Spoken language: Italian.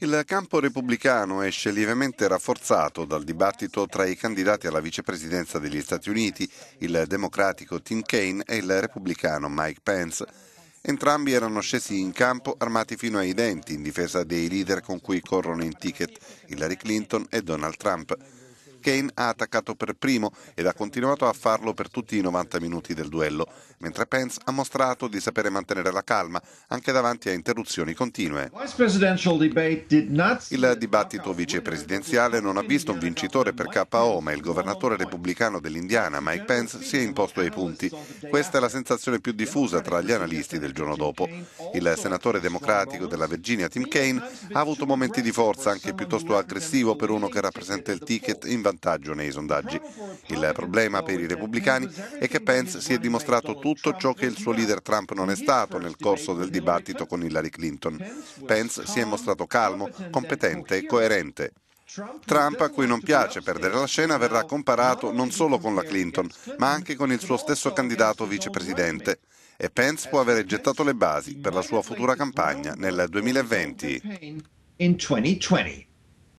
Il campo repubblicano esce lievemente rafforzato dal dibattito tra i candidati alla vicepresidenza degli Stati Uniti, il democratico Tim Kaine e il repubblicano Mike Pence. Entrambi erano scesi in campo armati fino ai denti in difesa dei leader con cui corrono in ticket Hillary Clinton e Donald Trump. Kane ha attaccato per primo ed ha continuato a farlo per tutti i 90 minuti del duello, mentre Pence ha mostrato di sapere mantenere la calma anche davanti a interruzioni continue. Il dibattito vicepresidenziale non ha visto un vincitore per KO, ma il governatore repubblicano dell'Indiana, Mike Pence, si è imposto ai punti. Questa è la sensazione più diffusa tra gli analisti del giorno dopo. Il senatore democratico della Virginia, Tim Kane, ha avuto momenti di forza anche piuttosto aggressivo per uno che rappresenta il ticket in vantaggio nei sondaggi. Il problema per i repubblicani è che Pence si è dimostrato tutto ciò che il suo leader Trump non è stato nel corso del dibattito con Hillary Clinton. Pence si è mostrato calmo, competente e coerente. Trump, a cui non piace perdere la scena, verrà comparato non solo con la Clinton, ma anche con il suo stesso candidato vicepresidente. E Pence può avere gettato le basi per la sua futura campagna nel 2020.